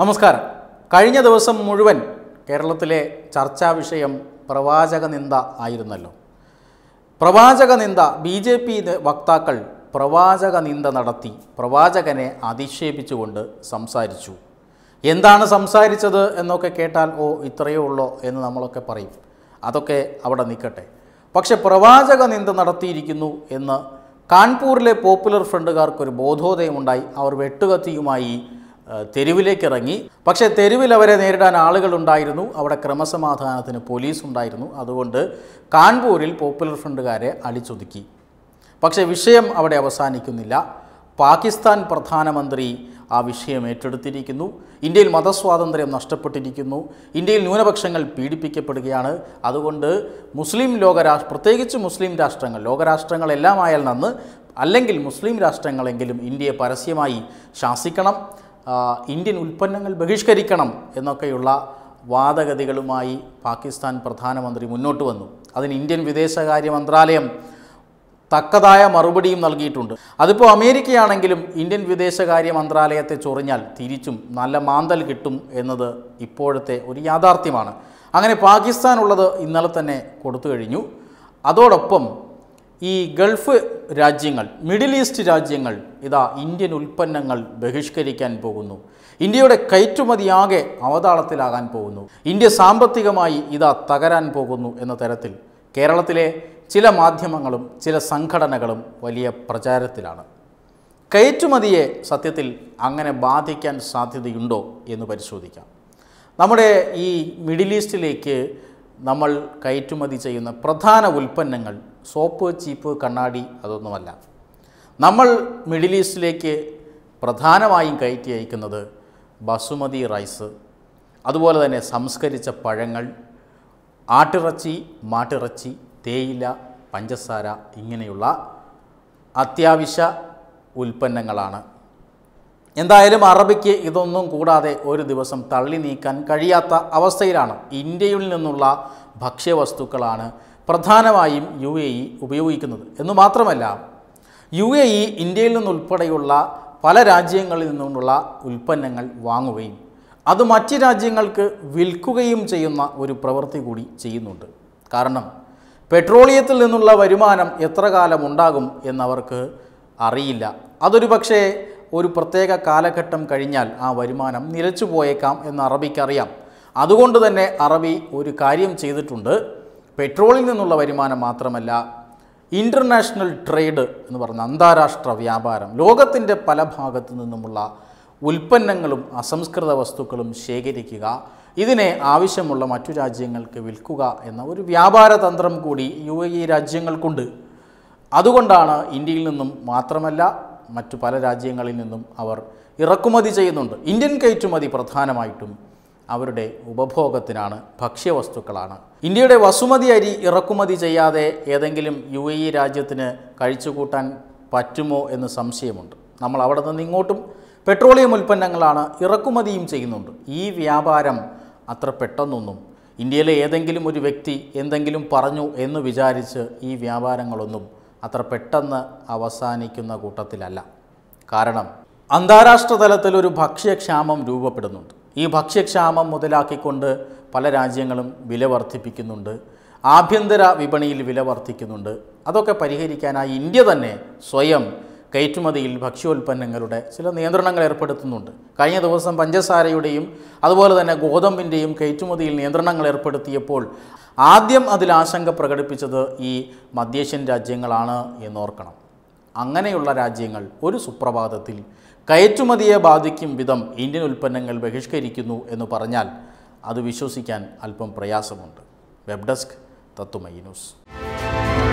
നമസ്കാരം കഴിഞ്ഞ ദിവസം മുഴുവൻ കേരളത്തിലെ ചർച്ചാ വിഷയം പ്രവാചക നിന്ദ ആയിരുന്നല്ലോ പ്രവാചക നിന്ദ ബി ജെ പി വക്താക്കൾ പ്രവാചക നിന്ദ നടത്തി പ്രവാചകനെ അധിക്ഷേപിച്ചുകൊണ്ട് സംസാരിച്ചു എന്താണ് സംസാരിച്ചത് എന്നൊക്കെ കേട്ടാൽ ഓ ഇത്രയേ ഉള്ളോ എന്ന് നമ്മളൊക്കെ പറയും അതൊക്കെ അവിടെ നിൽക്കട്ടെ പക്ഷെ പ്രവാചക നിന്ദ നടത്തിയിരിക്കുന്നു എന്ന് കാൺപൂരിലെ പോപ്പുലർ ഫ്രണ്ടുകാർക്കൊരു ബോധോദയമുണ്ടായി അവർ വെട്ടുകത്തിയുമായി തെരുവിലേക്ക് ഇറങ്ങി പക്ഷേ തെരുവിൽ അവരെ നേരിടാൻ ആളുകളുണ്ടായിരുന്നു അവിടെ ക്രമസമാധാനത്തിന് പോലീസ് ഉണ്ടായിരുന്നു അതുകൊണ്ട് കാൺപൂരിൽ പോപ്പുലർ ഫ്രണ്ടുകാരെ അടിച്ചൊതുക്കി പക്ഷേ വിഷയം അവിടെ അവസാനിക്കുന്നില്ല പാകിസ്ഥാൻ പ്രധാനമന്ത്രി ആ വിഷയം ഏറ്റെടുത്തിരിക്കുന്നു ഇന്ത്യയിൽ മതസ്വാതന്ത്ര്യം നഷ്ടപ്പെട്ടിരിക്കുന്നു ഇന്ത്യയിൽ ന്യൂനപക്ഷങ്ങൾ പീഡിപ്പിക്കപ്പെടുകയാണ് അതുകൊണ്ട് മുസ്ലിം ലോകരാഷ്ട്ര പ്രത്യേകിച്ച് മുസ്ലിം രാഷ്ട്രങ്ങൾ ലോകരാഷ്ട്രങ്ങളെല്ലാം ആയാൽ നന്ന് അല്ലെങ്കിൽ മുസ്ലിം രാഷ്ട്രങ്ങളെങ്കിലും ഇന്ത്യയെ പരസ്യമായി ശാസിക്കണം ഇന്ത്യൻ ഉൽപ്പന്നങ്ങൾ ബഹിഷ്കരിക്കണം എന്നൊക്കെയുള്ള വാദഗതികളുമായി പാകിസ്ഥാൻ പ്രധാനമന്ത്രി മുന്നോട്ട് വന്നു അതിന് ഇന്ത്യൻ വിദേശകാര്യ മന്ത്രാലയം തക്കതായ മറുപടിയും നൽകിയിട്ടുണ്ട് അതിപ്പോൾ അമേരിക്കയാണെങ്കിലും ഇന്ത്യൻ വിദേശകാര്യ മന്ത്രാലയത്തെ ചൊറിഞ്ഞാൽ തിരിച്ചും നല്ല മാന്തൽ കിട്ടും എന്നത് ഇപ്പോഴത്തെ ഒരു യാഥാർത്ഥ്യമാണ് അങ്ങനെ പാകിസ്ഥാനുള്ളത് ഇന്നലെ തന്നെ കൊടുത്തു കഴിഞ്ഞു അതോടൊപ്പം ഈ ഗൾഫ് രാജ്യങ്ങൾ മിഡിൽ ഈസ്റ്റ് രാജ്യങ്ങൾ ഇതാ ഇന്ത്യൻ ഉൽപ്പന്നങ്ങൾ ബഹിഷ്കരിക്കാൻ പോകുന്നു ഇന്ത്യയുടെ കയറ്റുമതിയാകെ അവതാളത്തിലാകാൻ പോകുന്നു ഇന്ത്യ സാമ്പത്തികമായി ഇതാ തകരാൻ പോകുന്നു എന്ന തരത്തിൽ കേരളത്തിലെ ചില മാധ്യമങ്ങളും ചില സംഘടനകളും വലിയ പ്രചാരത്തിലാണ് കയറ്റുമതിയെ സത്യത്തിൽ അങ്ങനെ ബാധിക്കാൻ സാധ്യതയുണ്ടോ എന്ന് പരിശോധിക്കാം നമ്മുടെ ഈ മിഡിൽ ഈസ്റ്റിലേക്ക് നമ്മൾ കയറ്റുമതി ചെയ്യുന്ന പ്രധാന ഉൽപ്പന്നങ്ങൾ സോപ്പ് ചീപ്പ് കണ്ണാടി അതൊന്നുമല്ല നമ്മൾ മിഡിൽ ഈസ്റ്റിലേക്ക് പ്രധാനമായും കയറ്റി അയക്കുന്നത് ബസുമതി റൈസ് അതുപോലെ തന്നെ സംസ്കരിച്ച പഴങ്ങൾ ആട്ടിറച്ചി മാട്ടിറച്ചി തേയില പഞ്ചസാര ഇങ്ങനെയുള്ള അത്യാവശ്യ ഉൽപ്പന്നങ്ങളാണ് എന്തായാലും അറബിക്ക് ഇതൊന്നും കൂടാതെ ഒരു ദിവസം തള്ളി നീക്കാൻ കഴിയാത്ത അവസ്ഥയിലാണ് ഇന്ത്യയിൽ നിന്നുള്ള ഭക്ഷ്യവസ്തുക്കളാണ് പ്രധാനമായും യു എ ഇ ഉപയോഗിക്കുന്നത് എന്നു മാത്രമല്ല യു എ ഇ ഇന്ത്യയിൽ നിന്നുൾപ്പെടെയുള്ള പല രാജ്യങ്ങളിൽ നിന്നുള്ള ഉൽപ്പന്നങ്ങൾ വാങ്ങുകയും അത് മറ്റ് രാജ്യങ്ങൾക്ക് വിൽക്കുകയും ചെയ്യുന്ന ഒരു പ്രവൃത്തി കൂടി ചെയ്യുന്നുണ്ട് കാരണം പെട്രോളിയത്തിൽ നിന്നുള്ള വരുമാനം എത്ര കാലം ഉണ്ടാകും എന്നവർക്ക് അറിയില്ല അതൊരു പക്ഷേ ഒരു പ്രത്യേക കാലഘട്ടം കഴിഞ്ഞാൽ ആ വരുമാനം നിലച്ചു പോയേക്കാം എന്ന് അറബിക്കറിയാം അതുകൊണ്ട് തന്നെ അറബി ഒരു കാര്യം ചെയ്തിട്ടുണ്ട് പെട്രോളിൽ നിന്നുള്ള വരുമാനം മാത്രമല്ല ഇൻ്റർനാഷണൽ ട്രേഡ് എന്ന് പറഞ്ഞ അന്താരാഷ്ട്ര വ്യാപാരം ലോകത്തിൻ്റെ പല ഭാഗത്തു നിന്നുമുള്ള ഉൽപ്പന്നങ്ങളും അസംസ്കൃത വസ്തുക്കളും ശേഖരിക്കുക ഇതിനെ ആവശ്യമുള്ള മറ്റു രാജ്യങ്ങൾക്ക് വിൽക്കുക എന്ന ഒരു വ്യാപാര തന്ത്രം കൂടി യു എ ഇ രാജ്യങ്ങൾക്കുണ്ട് അതുകൊണ്ടാണ് ഇന്ത്യയിൽ നിന്നും മാത്രമല്ല മറ്റു പല രാജ്യങ്ങളിൽ നിന്നും അവർ ഇറക്കുമതി ചെയ്യുന്നുണ്ട് ഇന്ത്യൻ കയറ്റുമതി പ്രധാനമായിട്ടും അവരുടെ ഉപഭോഗത്തിനാണ് ഭക്ഷ്യവസ്തുക്കളാണ് ഇന്ത്യയുടെ വസുമതി അരി ഇറക്കുമതി ചെയ്യാതെ ഏതെങ്കിലും യു എ ഇ രാജ്യത്തിന് കഴിച്ചുകൂട്ടാൻ പറ്റുമോ എന്ന് സംശയമുണ്ട് നമ്മൾ അവിടെ നിന്ന് ഇങ്ങോട്ടും പെട്രോളിയം ഉൽപ്പന്നങ്ങളാണ് ഇറക്കുമതിയും ചെയ്യുന്നുണ്ട് ഈ വ്യാപാരം അത്ര പെട്ടെന്നൊന്നും ഇന്ത്യയിലെ ഏതെങ്കിലും ഒരു വ്യക്തി എന്തെങ്കിലും പറഞ്ഞു എന്ന് വിചാരിച്ച് ഈ വ്യാപാരങ്ങളൊന്നും അത്ര പെട്ടെന്ന് അവസാനിക്കുന്ന കൂട്ടത്തിലല്ല കാരണം അന്താരാഷ്ട്ര തലത്തിൽ ഒരു ഭക്ഷ്യക്ഷാമം രൂപപ്പെടുന്നുണ്ട് ഈ ഭക്ഷ്യക്ഷാമം മുതലാക്കിക്കൊണ്ട് പല രാജ്യങ്ങളും വില വർദ്ധിപ്പിക്കുന്നുണ്ട് ആഭ്യന്തര വിപണിയിൽ വില വർദ്ധിക്കുന്നുണ്ട് അതൊക്കെ പരിഹരിക്കാനായി ഇന്ത്യ തന്നെ സ്വയം കയറ്റുമതിയിൽ ഭക്ഷ്യോൽപ്പന്നങ്ങളുടെ ചില നിയന്ത്രണങ്ങൾ ഏർപ്പെടുത്തുന്നുണ്ട് കഴിഞ്ഞ ദിവസം പഞ്ചസാരയുടെയും അതുപോലെ തന്നെ ഗോതമ്പിൻ്റെയും കയറ്റുമതിയിൽ നിയന്ത്രണങ്ങൾ ഏർപ്പെടുത്തിയപ്പോൾ ആദ്യം അതിൽ ആശങ്ക പ്രകടിപ്പിച്ചത് ഈ മധ്യേഷ്യൻ രാജ്യങ്ങളാണ് എന്നോർക്കണം അങ്ങനെയുള്ള രാജ്യങ്ങൾ ഒരു സുപ്രഭാതത്തിൽ കയറ്റുമതിയെ ബാധിക്കും വിധം ഇന്ത്യൻ ഉൽപ്പന്നങ്ങൾ ബഹിഷ്കരിക്കുന്നു എന്ന് പറഞ്ഞാൽ അത് വിശ്വസിക്കാൻ അല്പം പ്രയാസമുണ്ട് വെബ് ഡെസ്ക് തത്തുമൈ ന്യൂസ്